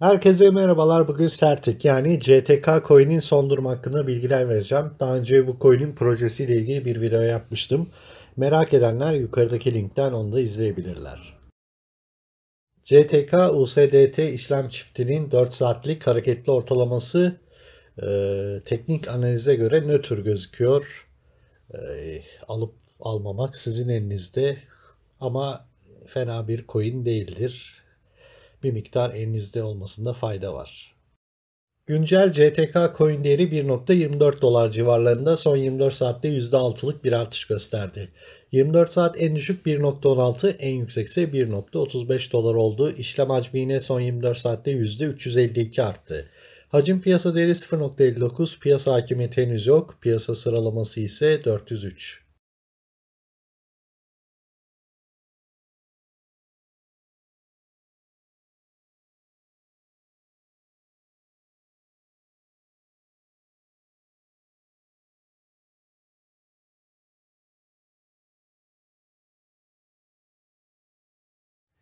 Herkese merhabalar. Bugün Sertik yani CTK coin'in son durum hakkında bilgiler vereceğim. Daha önce bu coin'in projesiyle ilgili bir video yapmıştım. Merak edenler yukarıdaki linkten onu da izleyebilirler. CTK USDT işlem çiftinin 4 saatlik hareketli ortalaması e, teknik analize göre nötr gözüküyor. E, alıp almamak sizin elinizde ama fena bir coin değildir bir miktar elinizde olmasında fayda var. Güncel CTK coin değeri 1.24 dolar civarlarında son 24 saatte %6'lık bir artış gösterdi. 24 saat en düşük 1.16 en yüksekse 1.35 dolar oldu. İşlem hacmi yine son 24 saatte %352 arttı. Hacim piyasa değeri 0.59, piyasa hakimiyeti henüz yok, piyasa sıralaması ise 403.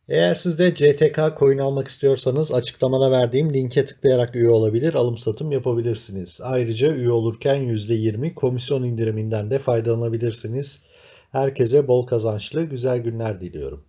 Eğer siz de CTK coin almak istiyorsanız açıklamada verdiğim linke tıklayarak üye olabilir, alım satım yapabilirsiniz. Ayrıca üye olurken %20 komisyon indiriminden de faydalanabilirsiniz. Herkese bol kazançlı, güzel günler diliyorum.